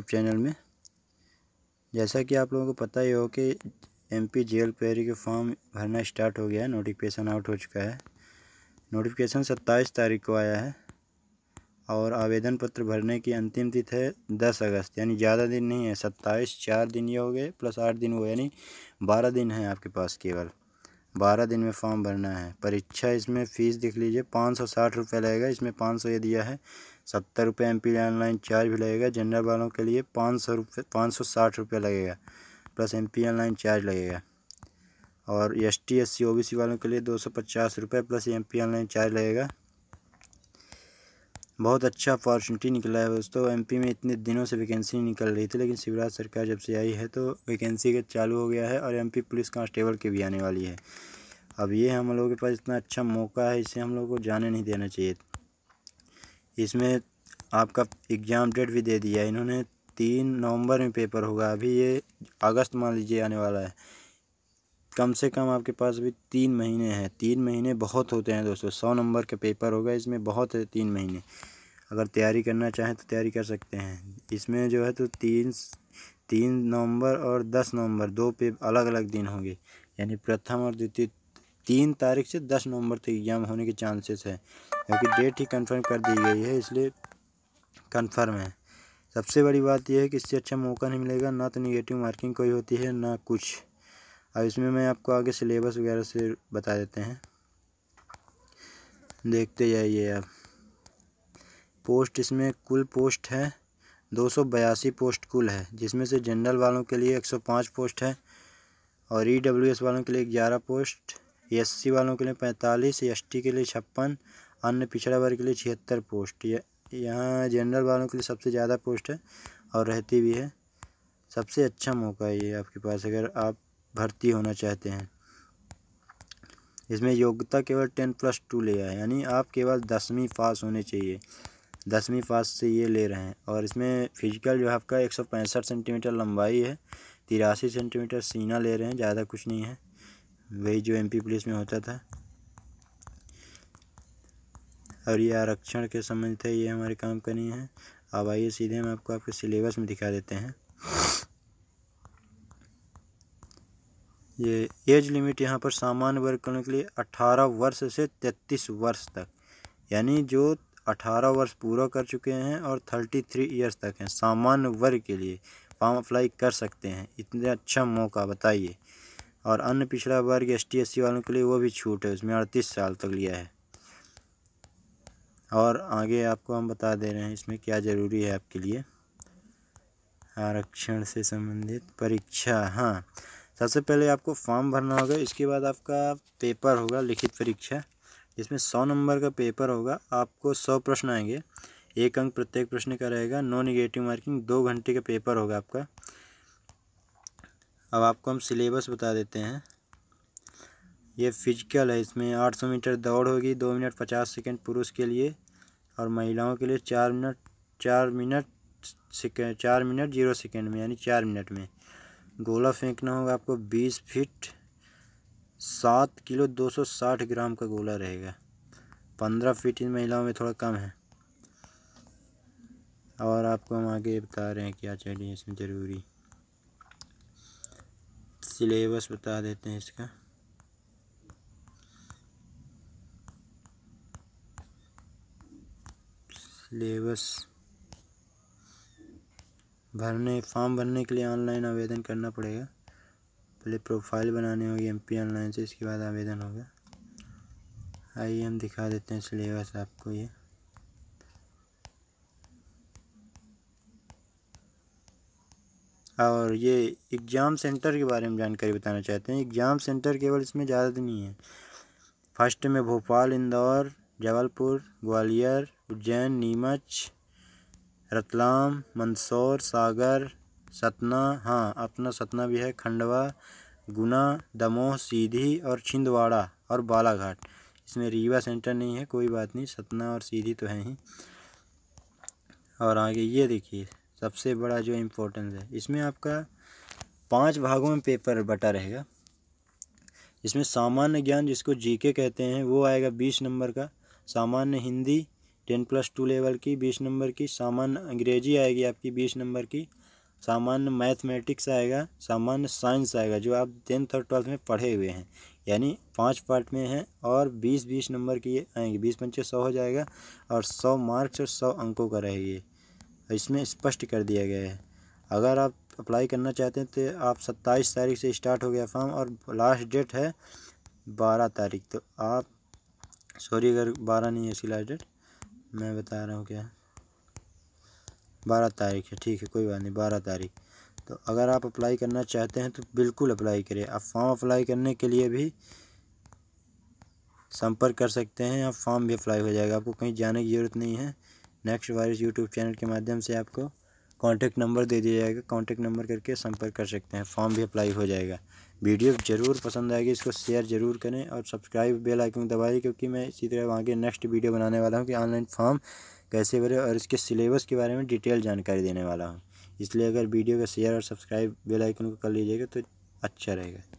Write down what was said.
YouTube channel में जैसा कि आप लोगों को पता ही हो कि एम पी जे एल पेरी के फॉर्म भरना स्टार्ट हो गया है नोटिफिकेशन आउट हो चुका है नोटिफिकेशन सत्ताईस तारीख को आया है और आवेदन पत्र भरने की अंतिम तिथि है दस अगस्त यानी ज़्यादा दिन नहीं है सत्ताईस चार दिन ये हो गए प्लस आठ दिन वो यानी बारह दिन है आपके पास केवल बारह दिन में फॉर्म भरना है परीक्षा इसमें फ़ीस देख लीजिए पाँच सौ साठ रुपये लगेगा इसमें पाँच सौ ये दिया है सत्तर रुपये एम पी ऑनलाइन चार्ज भी लगेगा जनरल वालों के लिए पाँच सौ रुपये पाँच सौ साठ रुपये लगेगा plus M P online charge लगेगा और S T S C O B C वालों के लिए दो सौ पचास रुपये plus M P online charge लगेगा बहुत अच्छा अपॉर्चुनिटी निकला है दोस्तों एमपी में इतने दिनों से वैकेंसी नहीं निकल रही थी लेकिन शिवराज सरकार जब से आई है तो वैकेंसी का चालू हो गया है और एमपी पुलिस कांस्टेबल की भी आने वाली है अब ये हम लोगों के पास इतना अच्छा मौका है इसे हम लोग को जाने नहीं देना चाहिए इसमें आपका एग्ज़ाम डेट भी दे दिया इन्होंने तीन नवंबर में पेपर होगा अभी ये अगस्त मान लीजिए आने वाला है कम से कम आपके पास अभी तीन महीने हैं तीन महीने बहुत होते हैं दोस्तों सौ नंबर का पेपर होगा इसमें बहुत है तीन महीने अगर तैयारी करना चाहें तो तैयारी कर सकते हैं इसमें जो है तो तीन तीन नवंबर और दस नवंबर दो पे अलग अलग दिन होंगे यानी प्रथम और द्वितीय तीन तारीख से दस नवंबर तक एग्ज़ाम होने के चांसेस है क्योंकि डेट ही कंफर्म कर दी गई है इसलिए कंफर्म है सबसे बड़ी बात यह है कि इससे अच्छा मौका नहीं मिलेगा ना तो निगेटिव मार्किंग कोई होती है ना कुछ अब इसमें मैं आपको आगे सिलेबस वगैरह से बता देते हैं देखते जाइए आप पोस्ट इसमें कुल पोस्ट है दो सौ बयासी पोस्ट कुल है जिसमें से जनरल वालों के लिए एक सौ पाँच पोस्ट है और ई डब्ल्यू एस वालों के लिए ग्यारह पोस्ट एस सी वालों के लिए पैंतालीस एस टी के लिए छप्पन अन्य पिछड़ा वर्ग के लिए छिहत्तर पोस्ट यहाँ जनरल वालों के लिए सबसे ज़्यादा पोस्ट है और रहती भी है सबसे अच्छा मौका है ये आपके पास अगर आप भर्ती होना चाहते हैं इसमें योग्यता केवल टेन प्लस टू ले है यानी आप केवल दसवीं पास होने चाहिए दसवीं पास से ये ले रहे हैं और इसमें फिजिकल जो आपका एक सौ पैंसठ सेंटीमीटर लंबाई है तिरासी सेंटीमीटर सीना ले रहे हैं ज़्यादा कुछ नहीं है वही जो एमपी पुलिस में होता था और ये आरक्षण के संबंध थे ये हमारे काम का नहीं है अब आइए सीधे हम आपको आपके सिलेबस में दिखा देते हैं ये एज लिमिट यहाँ पर सामान्य वर्ग के लिए 18 वर्ष से तैतीस वर्ष तक यानी जो अठारह वर्ष पूरा कर चुके हैं और थर्टी थ्री ईयर्स तक हैं सामान्य वर्ग के लिए फॉर्म अप्लाई कर सकते हैं इतना अच्छा मौका बताइए और अन्य पिछड़ा वर्ग एस टी एस सी वालों के लिए वो भी छूट है उसमें अड़तीस साल तक लिया है और आगे आपको हम बता दे रहे हैं इसमें क्या ज़रूरी है आपके लिए आरक्षण से संबंधित परीक्षा हाँ सबसे पहले आपको फॉर्म भरना होगा इसके बाद आपका पेपर होगा लिखित परीक्षा इसमें सौ नंबर का पेपर होगा आपको सौ प्रश्न आएंगे एक अंक प्रत्येक प्रश्न का रहेगा नो निगेटिव मार्किंग दो घंटे का पेपर होगा आपका अब आपको हम सिलेबस बता देते हैं ये फिजिकल है इसमें 800 मीटर दौड़ होगी दो मिनट पचास सेकेंड पुरुष के लिए और महिलाओं के लिए चार मिनट चार मिनट सेकेंड चार मिनट जीरो सेकेंड में यानी चार मिनट में गोला फेंकना होगा आपको बीस फीट सात किलो दो सौ साठ ग्राम का गोला रहेगा पंद्रह फीट इन महिलाओं में थोड़ा कम है और आपको हम आगे बता रहे हैं क्या चाहिए इसमें ज़रूरी सिलेबस बता देते हैं इसका सिलेबस भरने फॉर्म भरने के लिए ऑनलाइन आवेदन करना पड़ेगा पहले प्रोफाइल बनानी होगी एम पी ऑनलाइन से इसके बाद आवेदन होगा आइए हम दिखा देते हैं सिलेबस आपको ये और ये एग्ज़ाम सेंटर के बारे में जानकारी बताना चाहते हैं एग्ज़ाम सेंटर केवल इसमें ज़्यादा नहीं है फर्स्ट में भोपाल इंदौर जबलपुर ग्वालियर उज्जैन नीमच रतलाम मंदसौर सागर सतना हाँ अपना सतना भी है खंडवा गुना दमोह सीधी और छिंदवाड़ा और बालाघाट इसमें रीवा सेंटर नहीं है कोई बात नहीं सतना और सीधी तो है ही और आगे ये देखिए सबसे बड़ा जो इम्पोर्टेंस है इसमें आपका पांच भागों में पेपर बटा रहेगा इसमें सामान्य ज्ञान जिसको जीके कहते हैं वो आएगा बीस नंबर का सामान्य Hindi ten plus two level की बीस नंबर की सामान्य अंग्रेजी आएगी आपकी बीस नंबर की सामान्य मैथमेटिक्स आएगा सामान्य साइंस आएगा जो आप टेंथ और ट्वेल्थ में पढ़े हुए हैं यानी पाँच पार्ट में हैं और बीस बीस नंबर की आएंगे बीस पंचे सौ हो जाएगा और सौ मार्क्स और सौ अंकों का रहेगी इसमें स्पष्ट कर दिया गया है अगर आप अप्लाई करना चाहते हैं तो आप सत्ताईस तारीख से स्टार्ट हो गया फॉर्म और लास्ट डेट है बारह तारीख तो आप सॉरी अगर बारह नहीं है इसकी लास्ट डेट मैं बता रहा हूँ क्या बारह तारीख है ठीक है कोई बात नहीं बारह तारीख तो अगर आप अप्लाई करना चाहते हैं तो बिल्कुल अप्लाई करें आप फॉर्म अप्लाई करने के लिए भी संपर्क कर सकते हैं या फॉर्म भी अप्लाई हो जाएगा आपको कहीं जाने की ज़रूरत नहीं है नेक्स्ट वायरस यूट्यूब चैनल के माध्यम से आपको कॉन्टैक्ट नंबर दे दिया जाएगा कॉन्टैक्ट नंबर करके संपर्क कर सकते हैं फॉर्म भी अप्लाई हो जाएगा वीडियो ज़रूर पसंद आएगी इसको शेयर ज़रूर करें और सब्सक्राइब बेल आइकन दबाएं क्योंकि मैं इसी तरह वहाँ के नेक्स्ट वीडियो बनाने वाला हूँ कि ऑनलाइन फॉर्म कैसे भरे और इसके सिलेबस के बारे में डिटेल जानकारी देने वाला हूँ इसलिए अगर वीडियो का शेयर और सब्सक्राइब बेलाइकन को कर लीजिएगा तो अच्छा रहेगा